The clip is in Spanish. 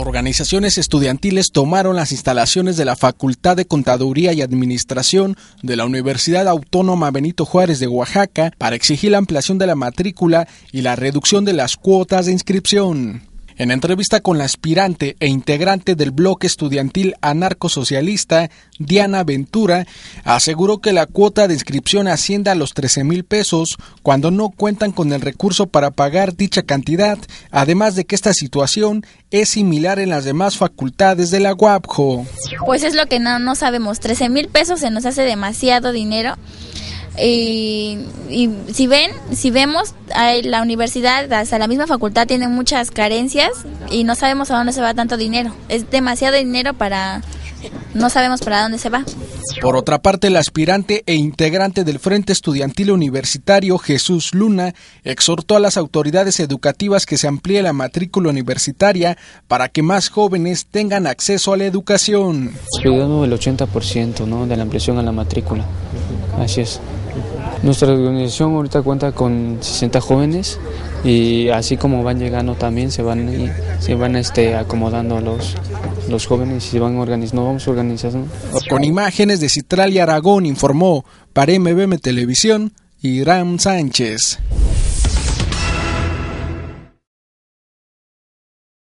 Organizaciones estudiantiles tomaron las instalaciones de la Facultad de Contaduría y Administración de la Universidad Autónoma Benito Juárez de Oaxaca para exigir la ampliación de la matrícula y la reducción de las cuotas de inscripción. En entrevista con la aspirante e integrante del bloque estudiantil anarcosocialista, Diana Ventura, aseguró que la cuota de inscripción asciende a los 13 mil pesos cuando no cuentan con el recurso para pagar dicha cantidad, además de que esta situación es similar en las demás facultades de la UAPJO. Pues es lo que no, no sabemos, 13 mil pesos se nos hace demasiado dinero y, si ven, si vemos, hay, la universidad, hasta la misma facultad tiene muchas carencias y no sabemos a dónde se va tanto dinero. Es demasiado dinero para... No sabemos para dónde se va. Por otra parte, el aspirante e integrante del Frente Estudiantil Universitario, Jesús Luna, exhortó a las autoridades educativas que se amplíe la matrícula universitaria para que más jóvenes tengan acceso a la educación. dando el 80% ¿no? de la ampliación a la matrícula. Así es. Nuestra organización ahorita cuenta con 60 jóvenes y así como van llegando también se van, se van este, acomodando los, los jóvenes y se van organizando. Vamos Con imágenes de Citral y Aragón informó para MBM Televisión Irán Sánchez.